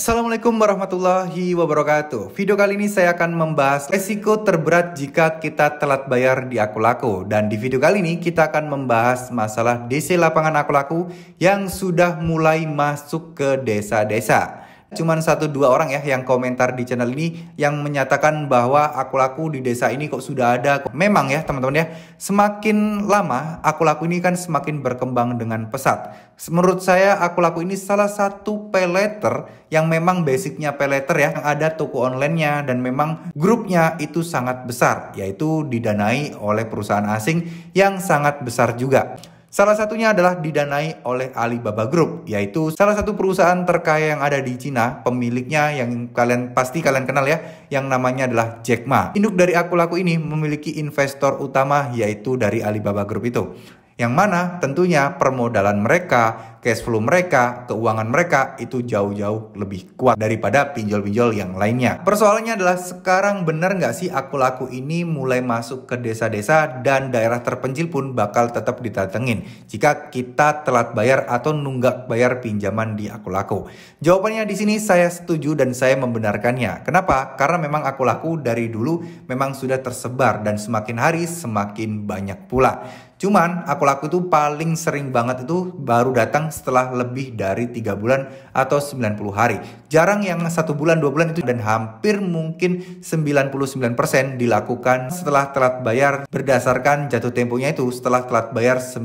Assalamualaikum warahmatullahi wabarakatuh Video kali ini saya akan membahas resiko terberat jika kita telat bayar di Akulaku Dan di video kali ini kita akan membahas masalah DC lapangan Akulaku yang sudah mulai masuk ke desa-desa cuman satu dua orang ya yang komentar di channel ini yang menyatakan bahwa aku laku di desa ini kok sudah ada. kok. Memang ya teman-teman ya, semakin lama aku laku ini kan semakin berkembang dengan pesat. Menurut saya aku laku ini salah satu peleter yang memang basicnya peleter ya, yang ada toko online-nya dan memang grupnya itu sangat besar, yaitu didanai oleh perusahaan asing yang sangat besar juga. Salah satunya adalah didanai oleh Alibaba Group, yaitu salah satu perusahaan terkaya yang ada di Cina, pemiliknya yang kalian pasti kalian kenal ya, yang namanya adalah Jack Ma. Induk dari aku laku ini memiliki investor utama yaitu dari Alibaba Group itu yang mana tentunya permodalan mereka, cash flow mereka, keuangan mereka itu jauh-jauh lebih kuat daripada pinjol-pinjol yang lainnya. Persoalannya adalah sekarang benar nggak sih aku-laku ini mulai masuk ke desa-desa dan daerah terpencil pun bakal tetap ditatengin jika kita telat bayar atau nunggak bayar pinjaman di aku-laku. Jawabannya di sini saya setuju dan saya membenarkannya. Kenapa? Karena memang aku-laku dari dulu memang sudah tersebar dan semakin hari semakin banyak pula. Cuman aku laku itu paling sering banget itu baru datang setelah lebih dari 3 bulan atau 90 hari. Jarang yang satu bulan, dua bulan itu dan hampir mungkin 99% dilakukan setelah telat bayar berdasarkan jatuh temponya itu setelah telat bayar 90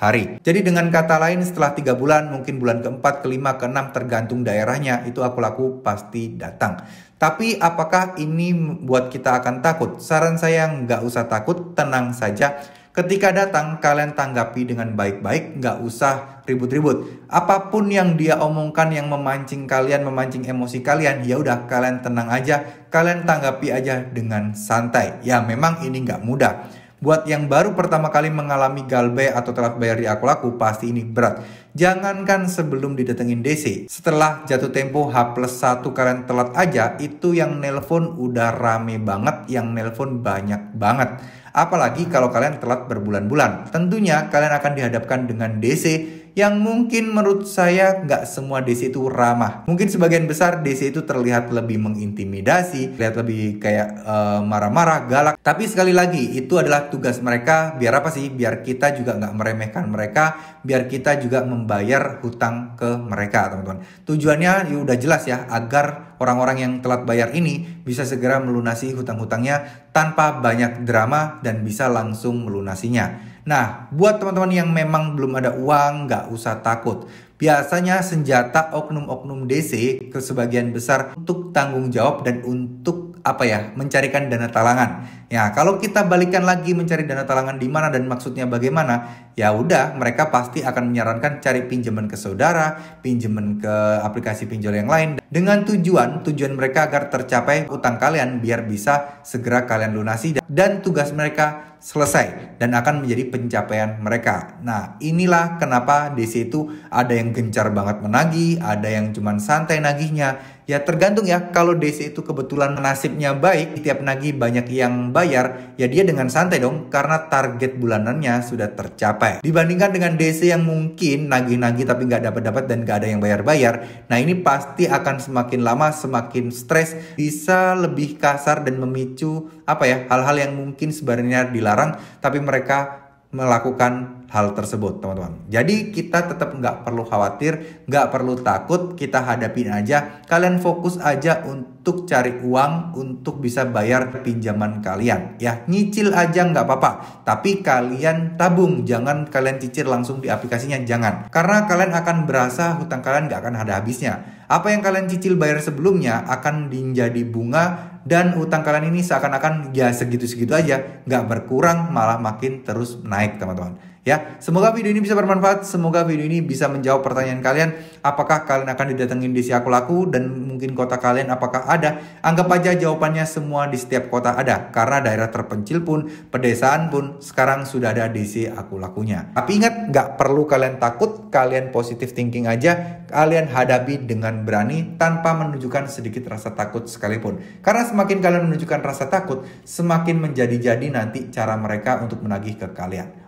hari. Jadi dengan kata lain setelah 3 bulan, mungkin bulan keempat, kelima, keenam tergantung daerahnya itu aku laku pasti datang. Tapi apakah ini buat kita akan takut? Saran saya nggak usah takut, tenang saja Ketika datang, kalian tanggapi dengan baik-baik, nggak usah ribut-ribut. Apapun yang dia omongkan yang memancing kalian, memancing emosi kalian, ya udah kalian tenang aja, kalian tanggapi aja dengan santai. Ya memang ini nggak mudah. Buat yang baru pertama kali mengalami galbe atau telat bayar di aku laku, pasti ini berat. Jangankan sebelum didatengin DC, setelah jatuh tempo H plus 1 kalian telat aja, itu yang nelpon udah rame banget, yang nelpon banyak banget. Apalagi kalau kalian telat berbulan-bulan. Tentunya kalian akan dihadapkan dengan DC yang mungkin menurut saya nggak semua DC itu ramah. Mungkin sebagian besar DC itu terlihat lebih mengintimidasi, terlihat lebih kayak eh, marah-marah, uh, galak. Tapi sekali lagi itu adalah tugas mereka. Biar apa sih? Biar kita juga nggak meremehkan mereka, biar kita juga membayar hutang ke mereka, teman-teman. Tujuannya ya udah jelas ya, agar orang-orang yang telat bayar ini bisa segera melunasi hutang-hutangnya tanpa banyak drama dan bisa langsung melunasinya. Nah, buat teman-teman yang memang belum ada uang, nggak usah takut. Biasanya senjata oknum-oknum DC ke sebagian besar untuk tanggung jawab dan untuk apa ya mencarikan dana talangan. Ya, kalau kita balikan lagi mencari dana talangan di mana dan maksudnya bagaimana, ya udah mereka pasti akan menyarankan cari pinjaman ke saudara, pinjaman ke aplikasi pinjol yang lain dengan tujuan tujuan mereka agar tercapai utang kalian biar bisa segera kalian lunasi dan tugas mereka selesai dan akan menjadi pencapaian mereka. Nah, inilah kenapa DC itu ada yang gencar banget menagih, ada yang cuman santai nagihnya. Ya tergantung ya kalau DC itu kebetulan nasibnya baik, tiap nagih banyak yang dibayar, ya dia dengan santai dong karena target bulanannya sudah tercapai. Dibandingkan dengan DC yang mungkin nagih-nagih tapi nggak dapat-dapat dan nggak ada yang bayar-bayar, nah ini pasti akan semakin lama semakin stres, bisa lebih kasar dan memicu apa ya hal-hal yang mungkin sebenarnya dilarang tapi mereka melakukan hal tersebut teman-teman. Jadi kita tetap nggak perlu khawatir, nggak perlu takut, kita hadapin aja. Kalian fokus aja untuk untuk cari uang untuk bisa bayar pinjaman kalian. Ya, nyicil aja nggak apa-apa. Tapi kalian tabung, jangan kalian cicil langsung di aplikasinya, jangan. Karena kalian akan berasa hutang kalian nggak akan ada habisnya. Apa yang kalian cicil bayar sebelumnya akan menjadi bunga dan utang kalian ini seakan-akan ya segitu-segitu aja, nggak berkurang malah makin terus naik teman-teman. Ya, semoga video ini bisa bermanfaat. Semoga video ini bisa menjawab pertanyaan kalian. Apakah kalian akan didatengin di si aku laku dan mungkin kota kalian apakah ada? Anggap aja jawabannya semua di setiap kota ada. Karena daerah terpencil pun, pedesaan pun sekarang sudah ada di si aku lakunya. Tapi ingat, nggak perlu kalian takut. Kalian positive thinking aja. Kalian hadapi dengan berani tanpa menunjukkan sedikit rasa takut sekalipun. Karena semakin kalian menunjukkan rasa takut, semakin menjadi-jadi nanti cara mereka untuk menagih ke kalian.